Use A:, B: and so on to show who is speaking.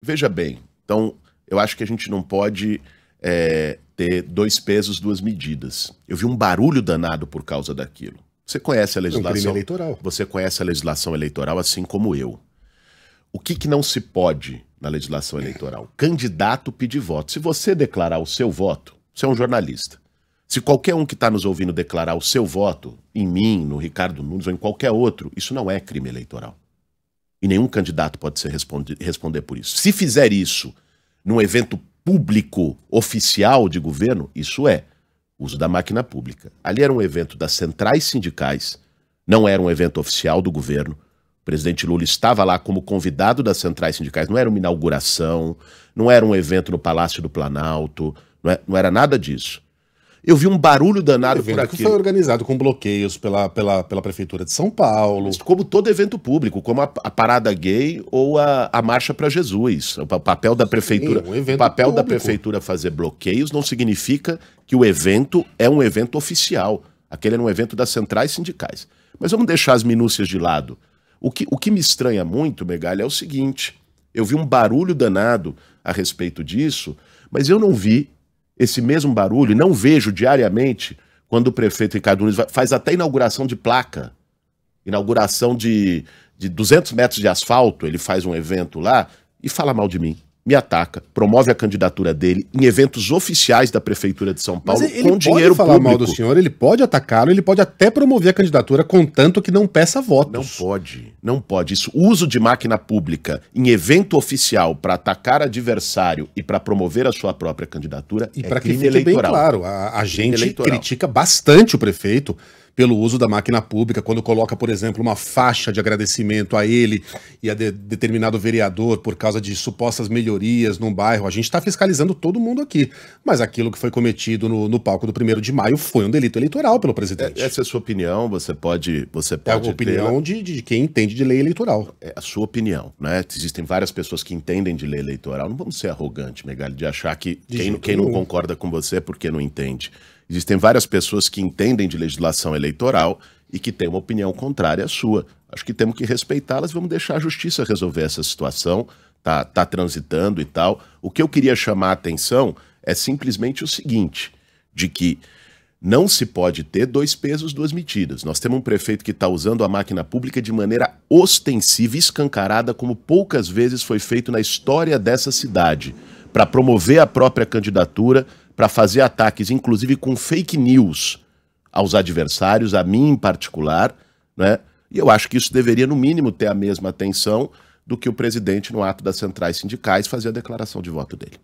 A: veja bem, então eu acho que a gente não pode é, ter dois pesos, duas medidas. Eu vi um barulho danado por causa daquilo. Você conhece a legislação eleitoral. Você conhece a legislação eleitoral assim como eu. O que, que não se pode na legislação eleitoral? Candidato pedir voto. Se você declarar o seu voto, você é um jornalista. Se qualquer um que está nos ouvindo declarar o seu voto em mim, no Ricardo Nunes ou em qualquer outro, isso não é crime eleitoral. E nenhum candidato pode ser responde, responder por isso. Se fizer isso num evento público oficial de governo, isso é uso da máquina pública. Ali era um evento das centrais sindicais, não era um evento oficial do governo. O presidente Lula estava lá como convidado das centrais sindicais, não era uma inauguração, não era um evento no Palácio do Planalto, não, é, não era nada disso. Eu vi um barulho danado por aqui. foi organizado com bloqueios pela, pela, pela Prefeitura de São Paulo. Como todo evento público, como a, a Parada Gay ou a, a Marcha para Jesus. O papel da Prefeitura. Sim, um papel público. da Prefeitura fazer bloqueios não significa que o evento é um evento oficial. Aquele era um evento das centrais sindicais. Mas vamos deixar as minúcias de lado. O que, o que me estranha muito, Megalha, é o seguinte: eu vi um barulho danado a respeito disso, mas eu não vi esse mesmo barulho, não vejo diariamente quando o prefeito Ricardo Nunes faz até inauguração de placa, inauguração de, de 200 metros de asfalto, ele faz um evento lá e fala mal de mim me ataca, promove a candidatura dele em eventos oficiais da Prefeitura de São Paulo Mas ele com pode dinheiro falar público. mal do
B: senhor, ele pode atacá-lo, ele pode até promover a candidatura, contanto que não peça
A: votos. Não pode, não pode. Isso, uso de máquina pública em evento oficial para atacar adversário e para promover a sua própria candidatura e é para que fique eleitoral. bem claro,
B: a, a gente eleitoral. critica bastante o prefeito pelo uso da máquina pública, quando coloca, por exemplo, uma faixa de agradecimento a ele e a de determinado vereador por causa de supostas melhorias num bairro. A gente está fiscalizando todo mundo aqui. Mas aquilo que foi cometido no, no palco do 1 de maio foi um delito eleitoral pelo presidente.
A: É, essa é a sua opinião, você pode. Você é pode é a opinião de, de quem entende de lei eleitoral. É a sua opinião, né? Existem várias pessoas que entendem de lei eleitoral. Não vamos ser arrogantes, Megali, de achar que de quem, quem não concorda com você é porque não entende. Existem várias pessoas que entendem de legislação eleitoral e que têm uma opinião contrária à sua. Acho que temos que respeitá-las, vamos deixar a justiça resolver essa situação, tá, tá transitando e tal. O que eu queria chamar a atenção é simplesmente o seguinte, de que não se pode ter dois pesos, duas medidas. Nós temos um prefeito que está usando a máquina pública de maneira ostensiva e escancarada, como poucas vezes foi feito na história dessa cidade, para promover a própria candidatura, para fazer ataques, inclusive com fake news, aos adversários, a mim em particular, né? E eu acho que isso deveria, no mínimo, ter a mesma atenção do que o presidente, no ato das centrais sindicais, fazer a declaração de voto dele.